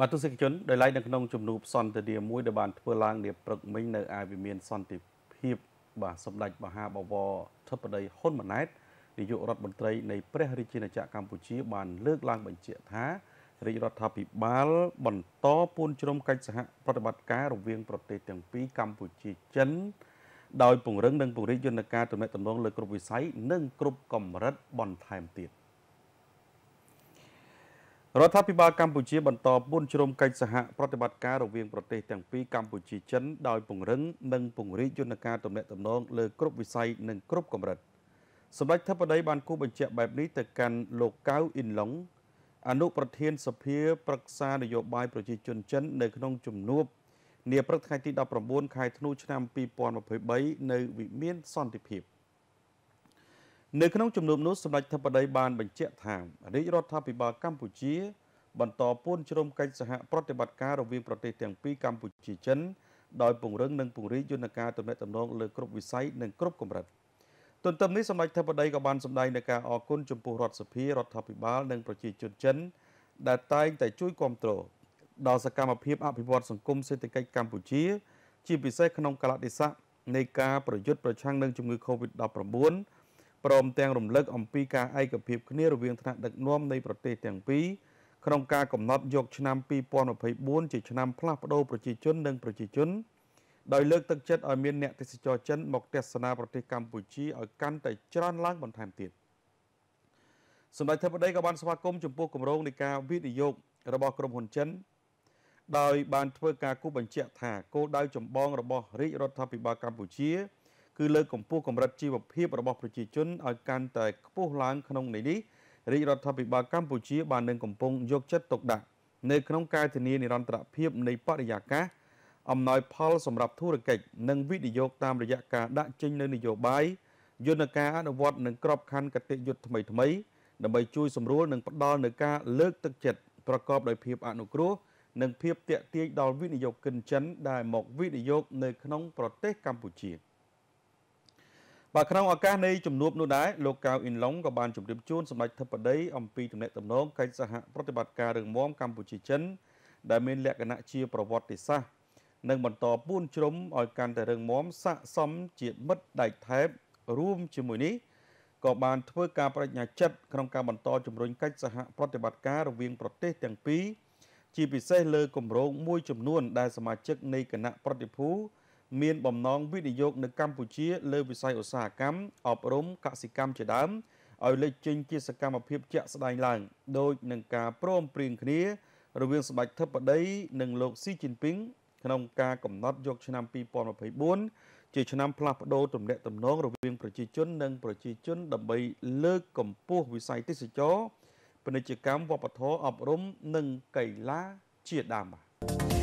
បាទទស្សនិកជនដែលឡាយនៅក្នុងជំនួបសន្តិរាមួយដែលបានធ្វើឡើងនាព្រឹកមិញនៅឯវិមានសន្តិភាពបាទសម្ដេចមហាបវរធិបតីហ៊ុនម៉ាណែតនាយករដ្ឋមន្ត្រីនៃព្រះរាជាណាចក្រកម្ពុជា បាន លើកឡើង បញ្ជាក់ថារាជរដ្ឋាភិបាល បន្តពួនជ្រុំកិច្ចសហ ប្រតិបត្តិការរវាង ប្រទេសទាំងពីរកម្ពុជាចិន ដោយពង្រឹងនិងពង្រីកយន្តការទំនាក់ទំនងលើគ្រប់វិស័យនិងគ្រប់កម្រិតបន្ថែមទៀត។រដ្ឋាភិបាលកម្ពុជាបន្តពួនជ្រុំកិច្ចសហប្រតិបត្តិការរវាងប្រទេសទាំងពីរកម្ពុជាចិនដោយពង្រឹងនិងពង្រីកយន្តការទំនាក់ទំនងលើគ្រប់វិស័យនិងគ្រប់កម្រិតសម្ដេចធិបតីបានគូបញ្ជាក់បែបនេះទៅកាន់លោកកៅអ៊ីនឡុងអនុប្រធានសភាប្រឹក្សានយោបាយប្រជាជនចិននៅក្នុងជំនួបនាព្រឹកថ្ងៃទី19ខែធ្នូឆ្នាំ2023នៅវិមានសន្តិភាព។នៅក្នុងជំនួបនោះសម្ដេចធិបតីបានបញ្ជាក់ថារាជរដ្ឋាភិបាលកម្ពុជាបន្តពួនជ្រោមកិច្ចសហប្រតិបត្តិការរវាងប្រទេសទាំងពីរកម្ពុជាចិនដោយពង្រឹងនិងពង្រីកយន្តការទំនាក់ទំនងលើគ្រប់វិស័យនិងគ្រប់កម្រិតទន្ទឹមនេះសម្ដេចធិបតីក៏បានសម្ដែងនូវការអរគុណចំពោះរដ្ឋសភារដ្ឋាភិបាលនិងប្រជាជនចិនដែលតែងតែជួយគាំទ្រដល់សកម្មភាពអភិវឌ្ឍសង្គមសេដ្ឋកិច្ចកម្ពុជាជាពិសេសក្នុងកលតិស័កនៃការប្រយុទ្ធប្រឆាំងនឹងជំងឺ Covid-19 ព្រមទាំងរំលឹកអំពីការឯកភាពគ្នារវាងថ្នាក់ដឹកនាំនៃប្រទេសទាំងពីរក្នុងការកំណត់យកឆ្នាំ2024ជាឆ្នាំផ្លាស់ប្តូរប្រជាជននិងប្រជាជនដោយលើកទឹកចិត្តឲ្យមានអ្នកទេសចរចិនមកទស្សនាប្រទេសកម្ពុជាឲ្យកាន់តែច្រើនឡើងបន្ថែមទៀតសម្ដេចធិបតីក៏បានស្វាគមន៍ចំពោះគម្រោងនៃការវិនិយោគរបស់ក្រុមហ៊ុនចិនដោយបានធ្វើការគូបញ្ជាក់ថាគោលដៅចម្បងរបស់រាជរដ្ឋាភិបាលកម្ពុជាគឺលើកកម្ពស់កម្រិតជីវភាពរបស់ប្រជាជនឲ្យកាន់តែខ្ពស់ឡើងក្នុងន័យនេះរាជរដ្ឋាភិបាលកម្ពុជាបាននឹងកំពុងយកចិត្តទុកដាក់នៅក្នុងការធានានិរន្តរភាពនៃបរិយាកាសអំណោយផលសម្រាប់ធុរកិច្ចនិងវិនិយោគតាមរយៈការដាក់ចេញនូវនយោបាយយន្តការអនុវត្តនិងក្របខ័ណ្ឌគតិយុត្តថ្មីថ្មីដើម្បីជួយសម្រួលនិងផ្ដល់នូវការលើកទឹកចិត្តប្រកបដោយភាពអនុគ្រោះនិងភាពតេទៀងដល់វិនិយោគិនចិនដែលមកវិនិយោគនៅក្នុងប្រទេសកម្ពុជា។បាទក្នុងឱកាសនៃជំនួបនោះដែរលោកកៅអ៊ីនឡុងក៏បានជម្រាបជូនសម្ដេចធិបតី អំពីទំនាក់ទំនងកិច្ចសហប្រតិបត្តិការរឿងមមកម្ពុជាចិន ដែលមានលក្ខណៈជាប្រវត្តិសាស្ត្រនិងបន្តពួនជ្រុំឲ្យកាន់តែរឹងមាំស័កសមជាមិត្តដែកថែបរួមជាមួយនេះក៏បានធ្វើការបញ្ញាចិត្តក្នុងការបន្តជំរុញកិច្ចសហប្រតិបត្តិការរវាង ប្រទេសទាំងពីរជាពិសេសលើគម្រោងមួយចំនួនដែលសមាជិកនៃគណៈប្រតិភូមានបំណងវិនិយោគនៅកម្ពុជាលើវិស័យឧស្សាហកម្មអប់រំកសិកម្មជាដើមឲ្យលេចចេញជាសកម្មភាពជាក់ស្ដែងឡើងដោយនឹងការព្រមព្រៀងគ្នា រវាងសម្ដេចធិបតីនិងលោកស៊ីជីនពីងក្នុងការកំណត់យក ឆ្នាំ2024ជាឆ្នាំផ្លាស់ប្ដូរទំនាក់ទំនងរវាង ប្រជាជននិង ប្រជាជនដើម្បី លើកកម្ពស់វិស័យទេសចរពាណិជ្ជកម្មវប្បធម៌អប់រំនិងកីឡាជាដើមបាទ